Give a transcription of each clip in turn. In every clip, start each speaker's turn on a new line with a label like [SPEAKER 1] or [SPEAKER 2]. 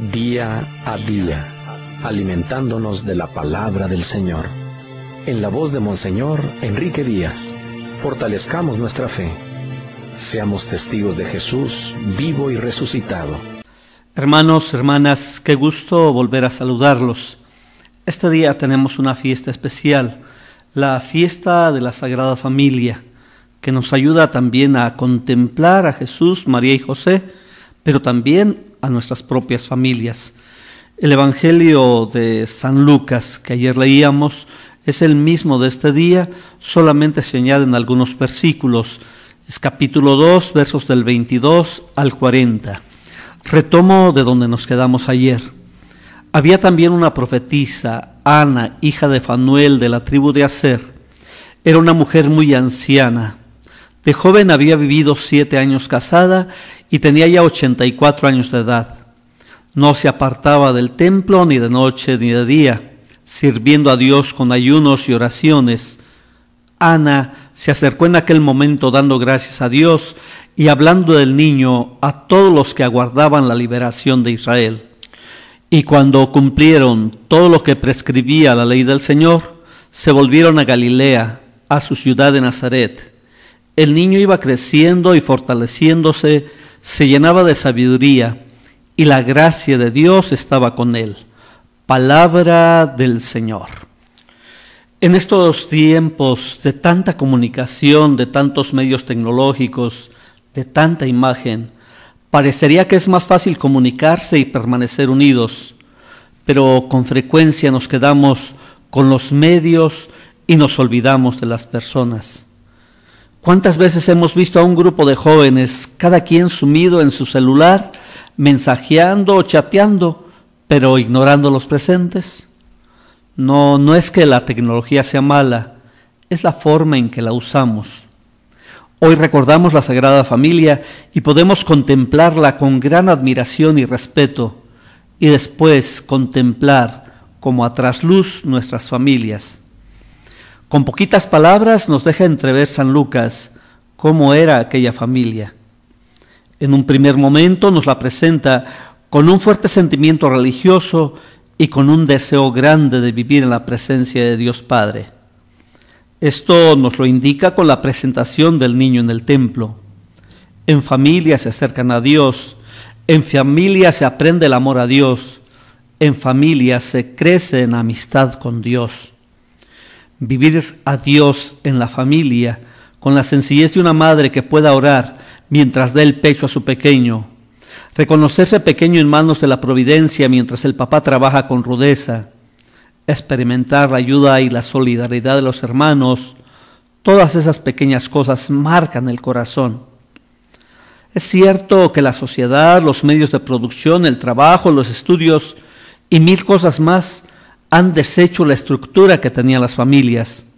[SPEAKER 1] día a día, alimentándonos de la palabra del Señor. En la voz de Monseñor Enrique Díaz, fortalezcamos nuestra fe. Seamos testigos de Jesús vivo y resucitado. Hermanos, hermanas, qué gusto volver a saludarlos. Este día tenemos una fiesta especial, la fiesta de la Sagrada Familia, que nos ayuda también a contemplar a Jesús, María y José, pero también a nuestras propias familias. El Evangelio de San Lucas que ayer leíamos es el mismo de este día, solamente se añaden algunos versículos. Es capítulo 2, versos del 22 al 40. Retomo de donde nos quedamos ayer. Había también una profetisa, Ana, hija de Fanuel de la tribu de Aser. Era una mujer muy anciana de joven había vivido siete años casada y tenía ya 84 años de edad. No se apartaba del templo ni de noche ni de día, sirviendo a Dios con ayunos y oraciones. Ana se acercó en aquel momento dando gracias a Dios y hablando del niño a todos los que aguardaban la liberación de Israel. Y cuando cumplieron todo lo que prescribía la ley del Señor, se volvieron a Galilea, a su ciudad de Nazaret el niño iba creciendo y fortaleciéndose, se llenaba de sabiduría y la gracia de Dios estaba con él. Palabra del Señor. En estos tiempos de tanta comunicación, de tantos medios tecnológicos, de tanta imagen, parecería que es más fácil comunicarse y permanecer unidos, pero con frecuencia nos quedamos con los medios y nos olvidamos de las personas. ¿Cuántas veces hemos visto a un grupo de jóvenes, cada quien sumido en su celular, mensajeando o chateando, pero ignorando los presentes? No, no es que la tecnología sea mala, es la forma en que la usamos. Hoy recordamos la Sagrada Familia y podemos contemplarla con gran admiración y respeto, y después contemplar como a trasluz nuestras familias. Con poquitas palabras nos deja entrever San Lucas cómo era aquella familia. En un primer momento nos la presenta con un fuerte sentimiento religioso y con un deseo grande de vivir en la presencia de Dios Padre. Esto nos lo indica con la presentación del niño en el templo. En familia se acercan a Dios, en familia se aprende el amor a Dios, en familia se crece en amistad con Dios. Vivir a Dios en la familia, con la sencillez de una madre que pueda orar mientras da el pecho a su pequeño. Reconocerse pequeño en manos de la providencia mientras el papá trabaja con rudeza. Experimentar la ayuda y la solidaridad de los hermanos. Todas esas pequeñas cosas marcan el corazón. Es cierto que la sociedad, los medios de producción, el trabajo, los estudios y mil cosas más han deshecho la estructura que tenían las familias.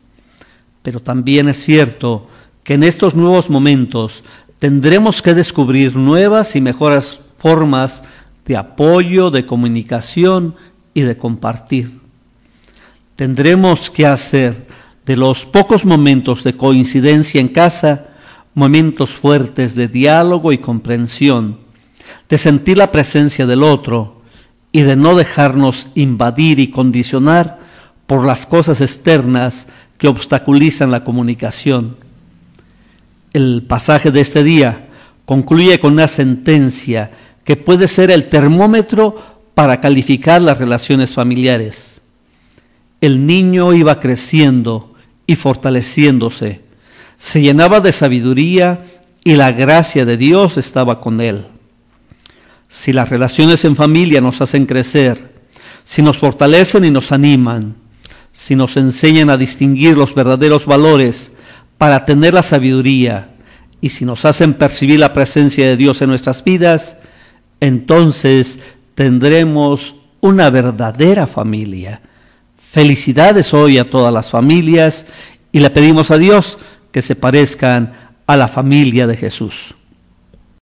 [SPEAKER 1] Pero también es cierto que en estos nuevos momentos tendremos que descubrir nuevas y mejores formas de apoyo, de comunicación y de compartir. Tendremos que hacer de los pocos momentos de coincidencia en casa momentos fuertes de diálogo y comprensión, de sentir la presencia del otro, y de no dejarnos invadir y condicionar por las cosas externas que obstaculizan la comunicación. El pasaje de este día concluye con una sentencia que puede ser el termómetro para calificar las relaciones familiares. El niño iba creciendo y fortaleciéndose, se llenaba de sabiduría y la gracia de Dios estaba con él si las relaciones en familia nos hacen crecer, si nos fortalecen y nos animan, si nos enseñan a distinguir los verdaderos valores para tener la sabiduría y si nos hacen percibir la presencia de Dios en nuestras vidas, entonces tendremos una verdadera familia. Felicidades hoy a todas las familias y le pedimos a Dios que se parezcan a la familia de Jesús.